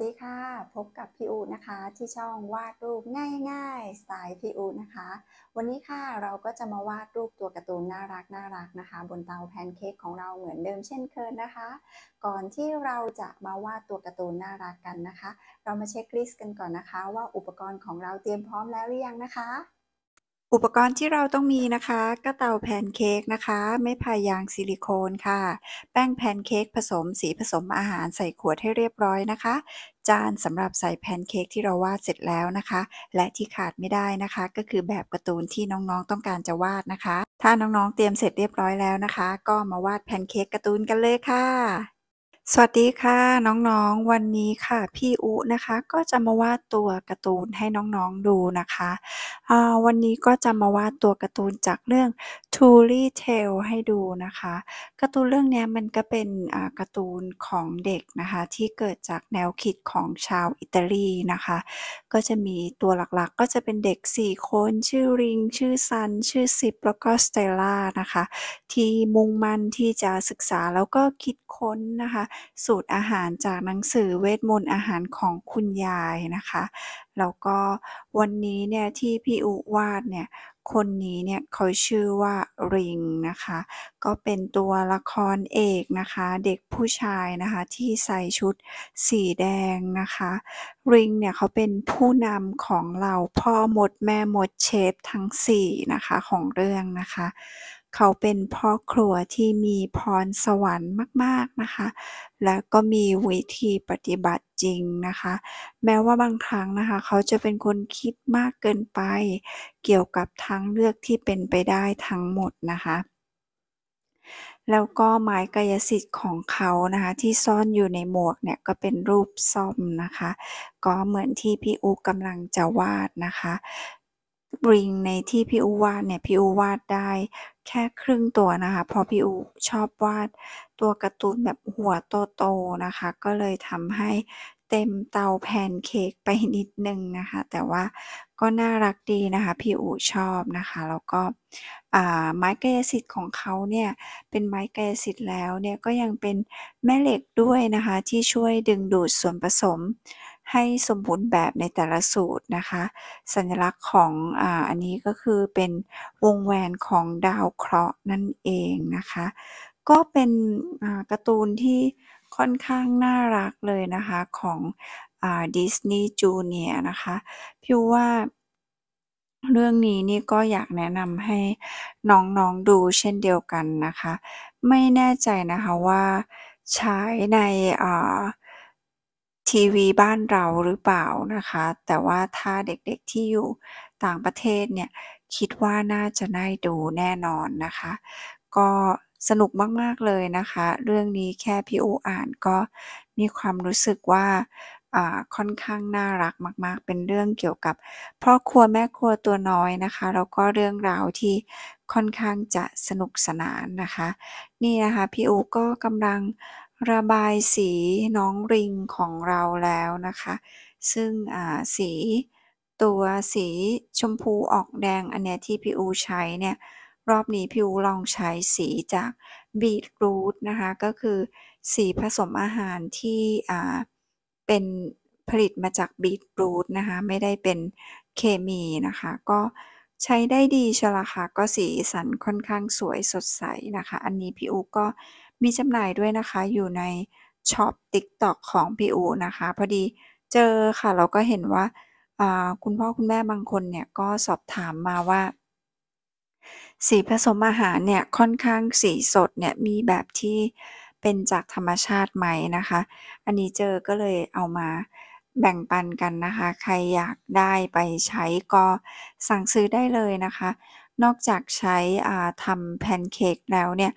สดีค่ะ พบกับพี่อูนะคะ ที่ช่องวาดรูปง่ายๆสไตล์พี่อูนะคะ วันนี้ค่ะเราก็จะมาวาดรูปตัวการ์ตูนน่ารักน่ารักนะคะ บนเตาแพนเค้กของเราเหมือนเดิมเช่นเคยนะคะ ก่อนที่เราจะมาวาดตัวการ์ตูนน่ารักกันนะคะ เรามาเช็คลิสต์กันก่อนนะคะ ว่าอุปกรณ์ของเราเตรียมพร้อมแล้วหรือยังนะคะอุปกรณ์ที่เราต้องมีนะคะ ก็เตาแพนเค้กนะคะ ไม่พายางซิลิโคนค่ะ แป้งแพนเค้กผสมสีผสมอาหารใส่ขวดให้เรียบร้อยนะคะ จานสำหรับใส่แพนเค้กที่เราวาดเสร็จแล้วนะคะ และที่ขาดไม่ได้นะคะ ก็คือแบบการ์ตูนที่น้องๆต้องการจะวาดนะคะ ถ้าน้อง ๆ เตรียมเสร็จเรียบร้อยแล้วนะคะ ก็มาวาดแพนเค้กการ์ตูนกันเลยค่ะสวัสดีค่ะ น้องๆวันนี้ค่ะ พี่อุนะคะก็จะมาวาดตัวการ์ตูนให้น้องๆดูนะคะวันนี้ก็จะมาวาดตัวการ์ตูนจากเรื่อง t o r y Tale ให้ดูนะคะการ์ตูนเรื่องนี้มันก็เป็นการ์ตูนของเด็กนะคะ ที่เกิดจากแนวคิดของชาวอิตาลีนะคะ ก็จะมีตัวหลักๆ ก็จะเป็นเด็ก 4 คน ชื่อริง ชื่อซันชื่อซิปแล้วก็สเตล่านะคะ ที่มุ่งมั่นที่จะศึกษาแล้วก็คิดค้นนะคะสูตรอาหารจากหนังสือเวทมนต์อาหารของคุณยายนะคะแล้วก็วันนี้เนี่ยที่พี่อุวาดเนี่ยคนนี้ เนี่ยเขาชื่อว่าริง นะคะ ก็เป็นตัวละครเอกนะคะ เด็กผู้ชายนะคะที่ใส่ชุดสีแดงนะคะริงเนี่ยเขาเป็นผู้นำของเราพ่อหมดแม่หมด เชฟทั้ง4นะคะของเรื่องนะคะเขาเป็นพ่อครัวที่มีพรสวรรค์มากๆนะคะ และก็มีวิธีปฏิบัติจริงนะคะ แม้ว่าบางครั้ง นะคะ เขาจะเป็นคนคิดมากเกินไป เกี่ยวกับทางเลือกที่เป็นไปได้ทั้งหมดนะคะ แล้วก็ ไม้กายสิทธิ์ของเขานะคะที่ซ่อนอยู่ในหมวกเนี่ยก็เป็นรูปซ่อมนะคะ ก็เหมือนที่พี่อูกำลังจะวาด นะคะริงในที่พี่อูวาดเนี่ยพี่อูวาดได้แค่ครึ่งตัว นะคะ เพราะพี่อูชอบวาดตัวการ์ตูนแบบหัวโตๆนะคะ ก็เลยทำให้เต็มเตาแพนเค้กไปนิดนึงนะคะ แต่ว่าก็น่ารักดีนะคะพี่อูชอบนะคะ แล้วก็ไม้กายสิทธิ์ของเขาเนี่ย เป็นไม้กายสิทธิ์แล้วเนี่ย ก็ยังเป็นแม่เหล็กด้วยนะคะ ที่ช่วยดึงดูดส่วนผสมให้สมบูรณ์แบบในแต่ละสูตรนะคะ สัญลักษณ์ของออันนี้ก็คือเป็นวงแหวนของดาวเคราะห์นั่นเองนะคะ ก็เป็นการ์ตูนที่ค่อนข้างน่ารักเลยนะคะ ของดิสนีย์จูเนียนะคะพิวว่าเรื่องนี้นี่ก็อยากแนะนำให้น้องๆดูเช่นเดียวกันนะคะ ไม่แน่ใจนะคะว่าใช้ในอ่าทีวีบ้านเราหรือเปล่านะคะ แต่ว่าถ้าเด็กๆที่อยู่ต่างประเทศเนี่ยคิดว่าน่าจะน่าดูแน่นอนนะคะ ก็สนุกมากๆเลยนะคะ เรื่องนี้แค่ พี่อูอ่านก็มีความรู้สึกว่าค่อนข้าง น่า รักมาก ๆเป็นเรื่องเกี่ยวกับพ่อครัวแม่ครัวตัวน้อยนะคะแล้วก็เรื่องราวที่ค่อนข้างจะสนุกสนานนะคะ นี่นะคะพี่อูก็กำลังระบายสีน้องริงของเราแล้วนะคะ ซึ่งสีตัวสีชมพูออกแดงอันเนี้ยที่พี่อูใช้เนี่ย รอบนี้พี่อูลองใช้สีจากบีทรูทนะคะ ก็คือสีผสมอาหารที่เป็นผลิตมาจากบีทรูทนะคะ ไม่ได้เป็นเคมีนะคะ ก็ใช้ได้ดีชละค่ะก็สีสันค่อนข้างสวยสดใสนะคะ อันนี้พี่อูก็มีจำหน่ายด้วยนะคะอยู่ในช็อป TikTok ของพี่อูนะคะ พอดีเจอค่ะเราก็เห็นว่าคุณพ่อคุณแม่บางคนเนี่ย ก็สอบถามมาว่า สีผสมอาหารเนี่ย ค่อนข้างสีสดเนี่ย มีแบบที่เป็นจากธรรมชาติไหมนะคะ อันนี้เจอก็เลยเอามาแบ่งปันกันนะคะ ใครอยากได้ไปใช้ก็สั่งซื้อได้เลยนะคะ นอกจากใช้ทำแพนเค้กแล้วเนี่ย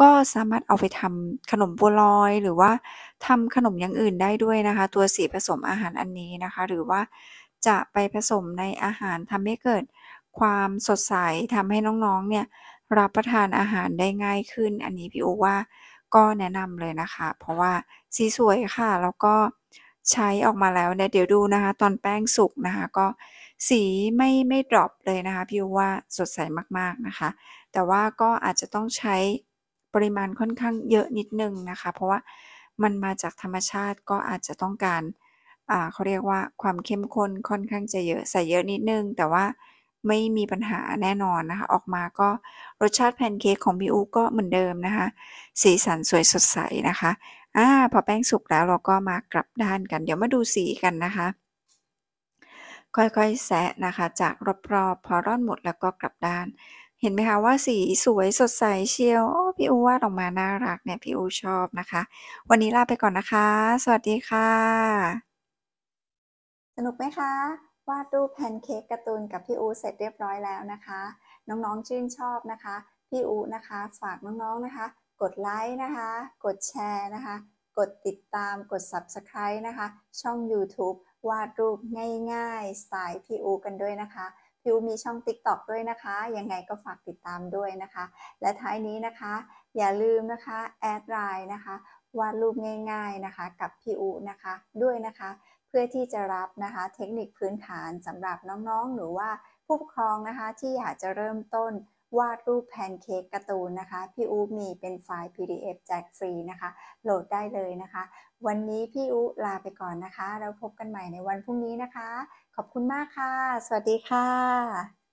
ก็สามารถเอาไปทำขนมบัวลอย หรือว่าทำขนมอย่างอื่นได้ด้วยนะคะ ตัวสีผสมอาหารอันนี้นะคะ หรือว่าจะไปผสมในอาหารทำให้เกิด ความสดใสทำให้น้อง ๆ เนี่ย รับประทานอาหารได้ง่ายขึ้นอันนี้พี่โอว่าก็แนะนำเลยนะคะ เพราะว่าสีสวยค่ะแล้วก็ใช้ออกมาแล้วเนี่ย เดี๋ยวดูนะคะตอนแป้งสุกนะคะ ก็สีไม่ไม่ดรอปเลยนะคะพี่ว่าสดใสมากๆนะคะ แต่ว่าก็อาจจะต้องใช้ปริมาณค่อนข้างเยอะนิดนึงนะคะ เพราะว่ามันมาจากธรรมชาติก็อาจจะต้องการเขาเรียกว่าความเข้มข้นค่อนข้างจะเยอะใส่เยอะนิดนึงแต่ว่าไม่มีปัญหาแน่นอนนะคะออกมาก็รสชาติแพนเค้กของมิวก็เหมือนเดิมนะคะสีสันสวยสดใสนะคะอ่าพอแป้งสุกแล้วเราก็มากลับด้านกัน เดี๋ยวมาดูสีกันนะคะ ค่อยๆแซะนะคะจากรอบๆพอร่อนหมดแล้วก็กลับด้าน เห็นไหมคะว่าสีสวยสดใสเชียวพี่อูวาดออกมาน่ารักเนี่ยพี่อูชอบนะคะ วันนี้ลาไปก่อนนะคะ สวัสดีค่ะ สนุกไหมคะ วาดรูปแพนเค้กการ์ตูนกับพี่อูเสร็จเรียบร้อยแล้วนะคะ น้องๆชื่นชอบนะคะพี่อูนะคะ ฝากน้องๆนะคะ กดไลค์นะคะ กดแชร์นะคะกดติดตามกด Subscribe นะคะ ช่อง YouTube วาดรูปง่ายๆสไตล์พี่อูกันด้วยนะคะพิวมีช่อง TikTok ด้วยนะคะ ยังไงก็ฝากติดตามด้วยนะคะ และท้ายนี้นะคะ อย่าลืมนะคะแอดไลน์นะคะวาดรูปง่ายๆนะคะ กับพี่อุนะคะ ด้วยนะคะ เพื่อที่จะรับนะคะเทคนิคพื้นฐานสำหรับน้องๆ หรือว่าผู้ปกครองนะคะที่อยากจะเริ่มต้นวาดรูปแพนเค้กการ์ตูนนะคะ พี่อูมีเป็นไฟล์ PDF แจกฟรีนะคะ โหลดได้เลยนะคะ วันนี้พี่อูลาไปก่อนนะคะ เราพบกันใหม่ในวันพรุ่งนี้นะคะ ขอบคุณมากค่ะ สวัสดีค่ะ